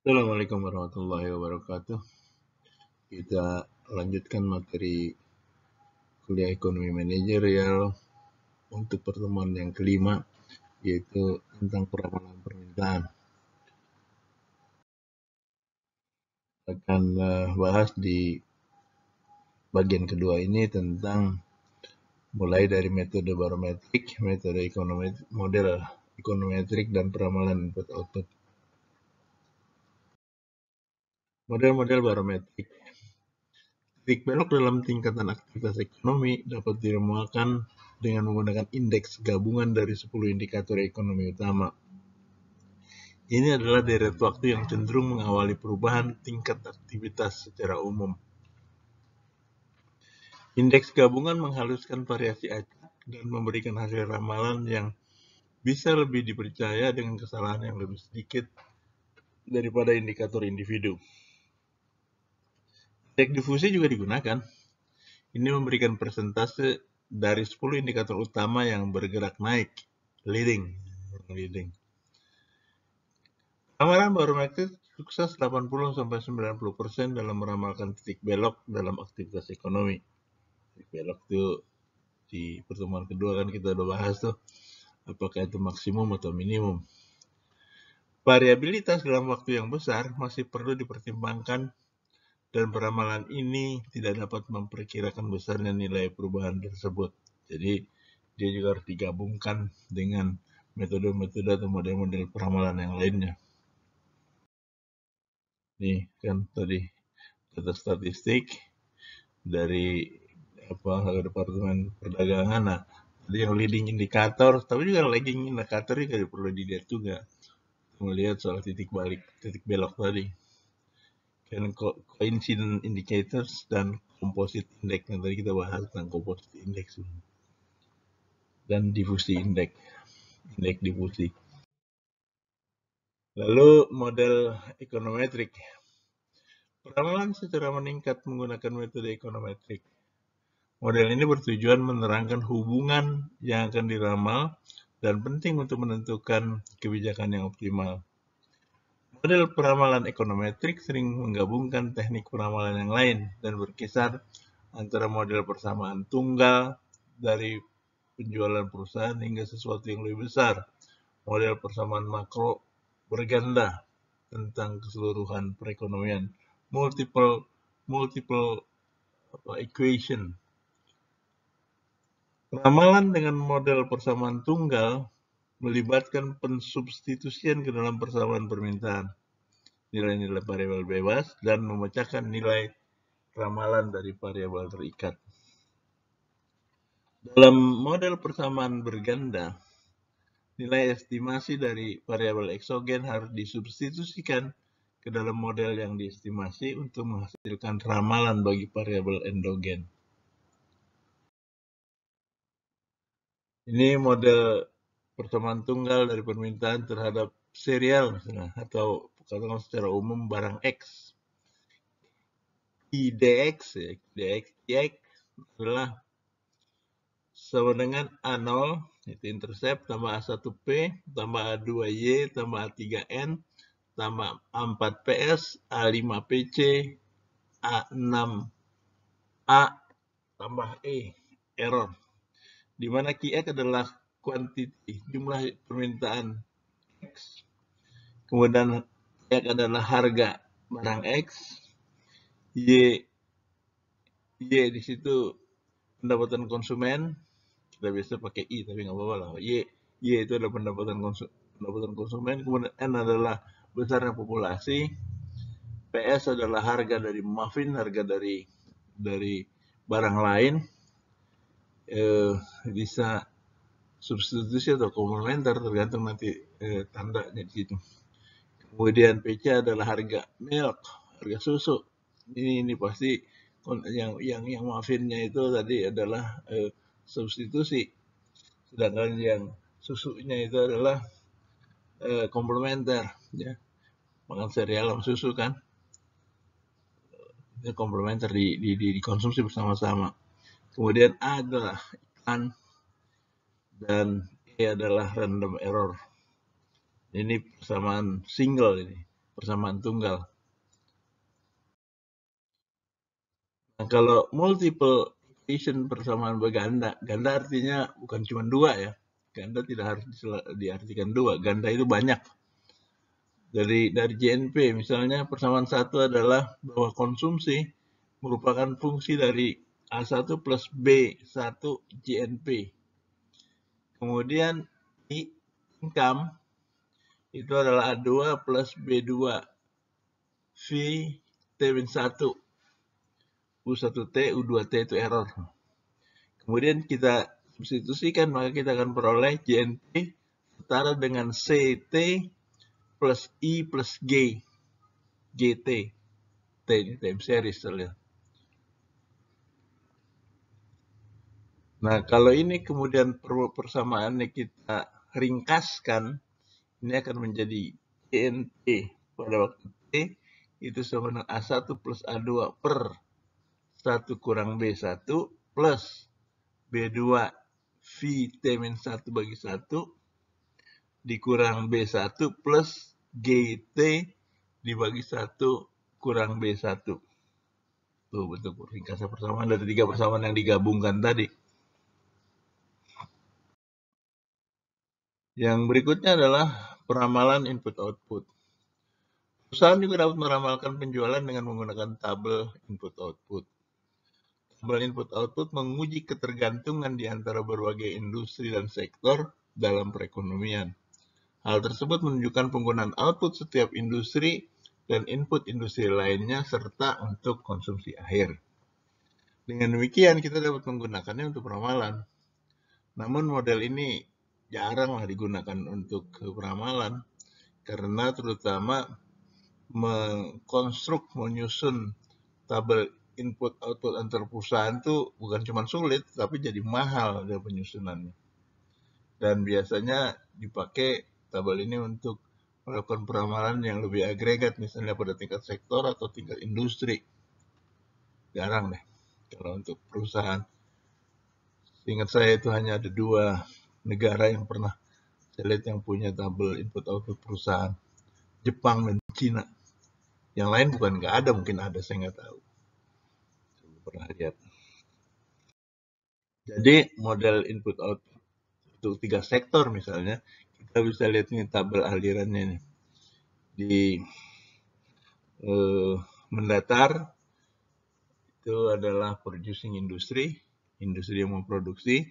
Assalamualaikum warahmatullahi wabarakatuh. Kita lanjutkan materi kuliah ekonomi manajerial untuk pertemuan yang kelima yaitu tentang peramalan permintaan. Akan eh, bahas di bagian kedua ini tentang mulai dari metode barometrik, metode ekonomi model ekonometrik dan peramalan input output model-model barometrik. Titik belok dalam tingkatan aktivitas ekonomi dapat diremuakan dengan menggunakan indeks gabungan dari 10 indikator ekonomi utama. Ini adalah deret waktu yang cenderung mengawali perubahan tingkat aktivitas secara umum. Indeks gabungan menghaluskan variasi acak dan memberikan hasil ramalan yang bisa lebih dipercaya dengan kesalahan yang lebih sedikit daripada indikator individu. Teknik difusi juga digunakan. Ini memberikan persentase dari 10 indikator utama yang bergerak naik, leading. leading. Amaran barometer sukses 80-90% dalam meramalkan titik belok dalam aktivitas ekonomi. Titik belok itu di pertemuan kedua kan kita udah bahas tuh, apakah itu maksimum atau minimum. Variabilitas dalam waktu yang besar masih perlu dipertimbangkan dan peramalan ini tidak dapat memperkirakan besarnya nilai perubahan tersebut. Jadi dia juga harus digabungkan dengan metode-metode atau model-model peramalan yang lainnya. Nih kan tadi data statistik dari apa Departemen Perdagangan. Nah, tadi yang leading indikator, tapi juga lagging indikator juga perlu dilihat juga melihat soal titik balik, titik belok tadi dan coincident indicators dan composite index yang tadi kita bahas tentang composite index dan diffusi index indeks diffusi lalu model ekonometrik. Peramalan secara meningkat menggunakan metode ekonometrik. Model ini bertujuan menerangkan hubungan yang akan diramal dan penting untuk menentukan kebijakan yang optimal. Model peramalan ekonometrik sering menggabungkan teknik peramalan yang lain dan berkisar antara model persamaan tunggal dari penjualan perusahaan hingga sesuatu yang lebih besar. Model persamaan makro berganda tentang keseluruhan perekonomian. Multiple multiple apa, equation. Peramalan dengan model persamaan tunggal melibatkan pensubstitusian ke dalam persamaan permintaan, nilai-nilai variabel bebas, dan memecahkan nilai ramalan dari variabel terikat. Dalam model persamaan berganda, nilai estimasi dari variabel eksogen harus disubstitusikan ke dalam model yang diestimasi untuk menghasilkan ramalan bagi variabel endogen. Ini model pertemuan tunggal dari permintaan terhadap serial misalnya atau katakan secara umum barang X. IDX ya, DX, DX adalah sama dengan A0 itu intercept tambah A1P tambah A2Y tambah A3N tambah A4PS A5PC A6A tambah E error di mana QX adalah quantity, eh, jumlah permintaan X. Kemudian Y adalah harga barang X. Y Y di situ pendapatan konsumen. Kita biasa pakai I tapi nggak apa-apa lah. Y Y itu adalah pendapatan konsumen, pendapatan konsumen. Kemudian N adalah besarnya populasi. PS adalah harga dari muffin, harga dari dari barang lain. Eh, bisa substitusi atau komplementer tergantung nanti eh, tandanya di situ. Kemudian PC adalah harga milk, harga susu. Ini ini pasti yang yang yang muffinnya itu tadi adalah eh, substitusi. Sedangkan yang susunya itu adalah eh, komplementer ya. Makan serial sama susu kan. Ini komplementer di, di, di dikonsumsi bersama-sama. Kemudian A adalah iklan dan E adalah random error. Ini persamaan single ini, persamaan tunggal. Nah, kalau multiple equation persamaan berganda, ganda artinya bukan cuma dua ya. Ganda tidak harus diartikan dua, ganda itu banyak. Dari dari JNP misalnya persamaan satu adalah bahwa konsumsi merupakan fungsi dari A1 plus B1 JNP Kemudian I income itu adalah A2 plus B2 V T 1 U1T U2T itu error kemudian kita substitusikan maka kita akan peroleh JNT setara dengan CT plus I plus G GT T ini time series terlihat Nah, kalau ini kemudian persamaannya kita ringkaskan, ini akan menjadi TNT e pada waktu T e, itu sama dengan A1 plus A2 per 1 kurang B1 plus B2 V T minus 1 bagi 1 dikurang B1 plus G T dibagi 1 kurang B1. Tuh bentuk ringkasan persamaan dari tiga persamaan yang digabungkan tadi. Yang berikutnya adalah peramalan input-output. Perusahaan juga dapat meramalkan penjualan dengan menggunakan tabel input-output. Tabel input-output menguji ketergantungan di antara berbagai industri dan sektor dalam perekonomian. Hal tersebut menunjukkan penggunaan output setiap industri dan input industri lainnya serta untuk konsumsi akhir. Dengan demikian, kita dapat menggunakannya untuk peramalan. Namun model ini jaranglah digunakan untuk ramalan karena terutama mengkonstruk menyusun tabel input output antar perusahaan itu bukan cuma sulit tapi jadi mahal dari penyusunannya dan biasanya dipakai tabel ini untuk melakukan peramalan yang lebih agregat misalnya pada tingkat sektor atau tingkat industri jarang deh kalau untuk perusahaan ingat saya itu hanya ada dua negara yang pernah saya lihat yang punya tabel input output perusahaan Jepang dan Cina yang lain bukan nggak ada mungkin ada saya nggak tahu saya pernah lihat jadi model input output untuk tiga sektor misalnya kita bisa lihat ini tabel alirannya nih di eh, mendatar itu adalah producing industry, industri yang memproduksi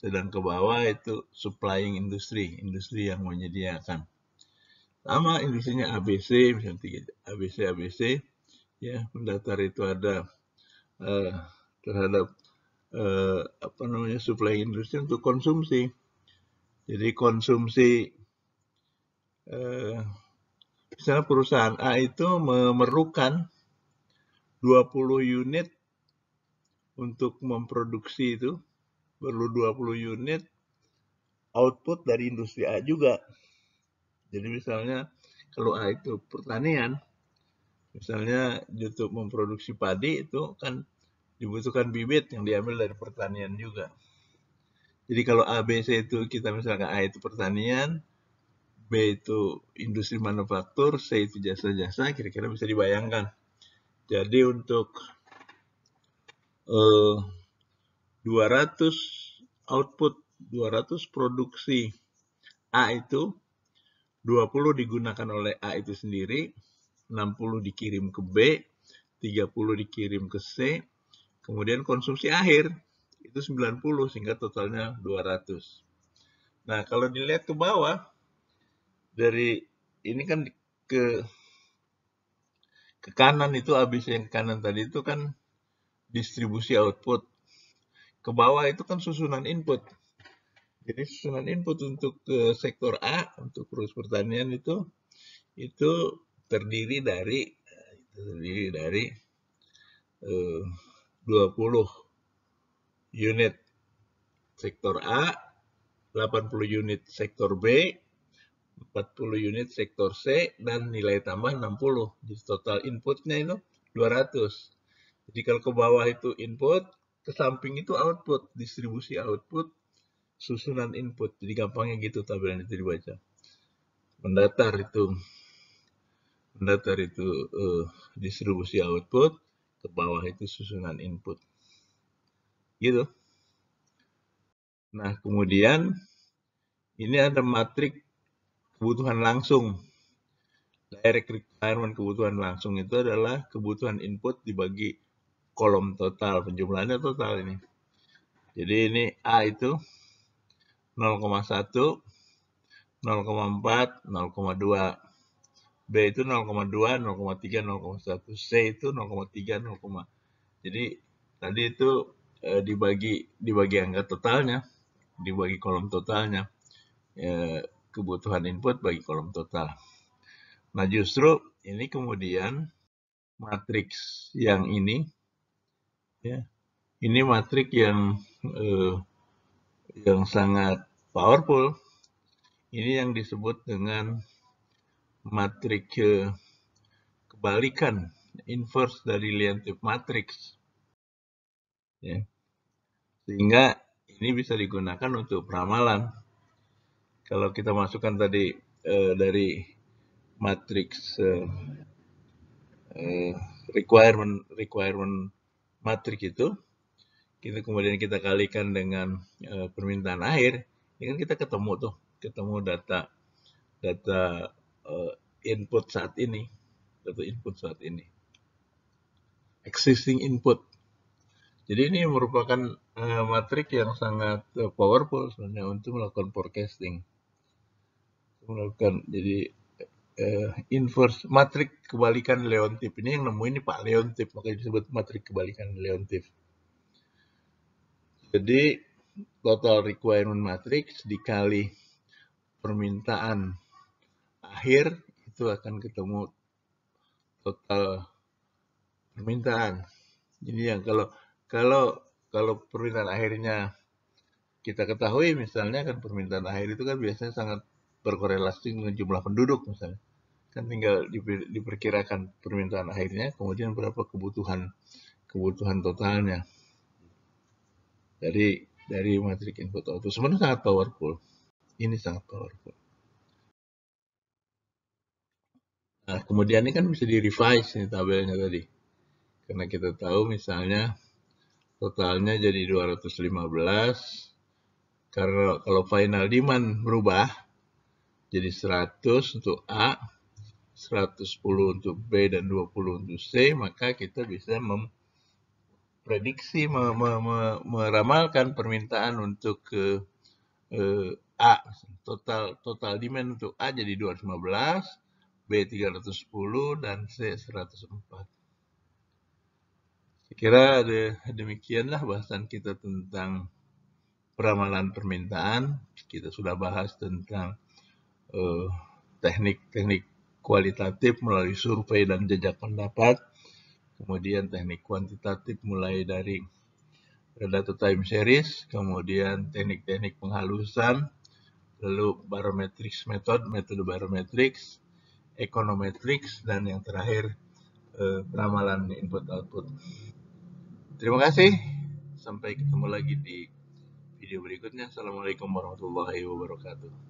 sedang ke bawah itu supplying industri, industri yang menyediakan. Sama industrinya ABC, misalnya ABC, ABC, ya pendatar itu ada eh, terhadap eh, apa namanya supply industri untuk konsumsi. Jadi konsumsi eh, misalnya perusahaan A itu memerlukan 20 unit untuk memproduksi itu perlu 20 unit output dari industri A juga. Jadi misalnya kalau A itu pertanian, misalnya untuk memproduksi padi itu kan dibutuhkan bibit yang diambil dari pertanian juga. Jadi kalau A, B, C itu kita misalkan A itu pertanian, B itu industri manufaktur, C itu jasa-jasa, kira-kira bisa dibayangkan. Jadi untuk uh, 200 output, 200 produksi A itu 20 digunakan oleh A itu sendiri, 60 dikirim ke B, 30 dikirim ke C, kemudian konsumsi akhir itu 90 sehingga totalnya 200. Nah, kalau dilihat ke bawah dari ini kan ke ke kanan itu habis yang ke kanan tadi itu kan distribusi output ke bawah itu kan susunan input. Jadi susunan input untuk ke sektor A untuk perus pertanian itu itu terdiri dari terdiri dari eh, 20 unit sektor A, 80 unit sektor B, 40 unit sektor C dan nilai tambah 60. Jadi total inputnya itu 200. Jadi kalau ke bawah itu input, ke samping itu output, distribusi output, susunan input. Jadi gampangnya gitu tabelnya itu dibaca. Mendatar itu mendatar itu uh, distribusi output, ke bawah itu susunan input. Gitu. Nah, kemudian ini ada matrik kebutuhan langsung. Direct requirement kebutuhan langsung itu adalah kebutuhan input dibagi kolom total penjumlahannya total ini jadi ini A itu 0,1 0,4 0,2 B itu 0,2 0,3 0,1 C itu 0,3 0, jadi tadi itu e, dibagi dibagi angka totalnya dibagi kolom totalnya e, kebutuhan input bagi kolom total nah justru ini kemudian matriks yang ini Ya. Ini matrik yang eh, yang sangat powerful. Ini yang disebut dengan matrik eh, kebalikan, inverse dari Lyapunov matrix. Ya. Sehingga ini bisa digunakan untuk peramalan. Kalau kita masukkan tadi eh, dari matrix eh, eh, requirement requirement matrik itu kita kemudian kita kalikan dengan e, permintaan air ini ya kan kita ketemu tuh ketemu data data e, input saat ini data input saat ini existing input jadi ini merupakan e, eh, matrik yang sangat e, powerful sebenarnya untuk melakukan forecasting melakukan jadi uh, inverse matrik kebalikan Leontif ini yang nemuin ini Pak Leontif makanya disebut matrik kebalikan Leontif jadi total requirement matrix dikali permintaan akhir itu akan ketemu total permintaan jadi yang kalau kalau kalau permintaan akhirnya kita ketahui misalnya kan permintaan akhir itu kan biasanya sangat berkorelasi dengan jumlah penduduk misalnya kan tinggal diperkirakan permintaan akhirnya kemudian berapa kebutuhan kebutuhan totalnya dari dari matrik input output sebenarnya sangat powerful ini sangat powerful nah kemudian ini kan bisa di revise nih tabelnya tadi karena kita tahu misalnya totalnya jadi 215 karena kalau final demand berubah jadi 100 untuk A 110 untuk B dan 20 untuk C, maka kita bisa memprediksi, me, me, me, meramalkan permintaan untuk ke eh, A. Total, total demand untuk A jadi 215, B 310, dan C 104. Saya kira demikianlah bahasan kita tentang peramalan permintaan. Kita sudah bahas tentang eh, teknik-teknik eh, teknik -teknik kualitatif melalui survei dan jejak pendapat, kemudian teknik kuantitatif mulai dari data time series, kemudian teknik-teknik penghalusan, lalu barometrics method, metode barometrics, econometrics, dan yang terakhir eh, ramalan input-output. Terima kasih, sampai ketemu lagi di video berikutnya. Assalamualaikum warahmatullahi wabarakatuh.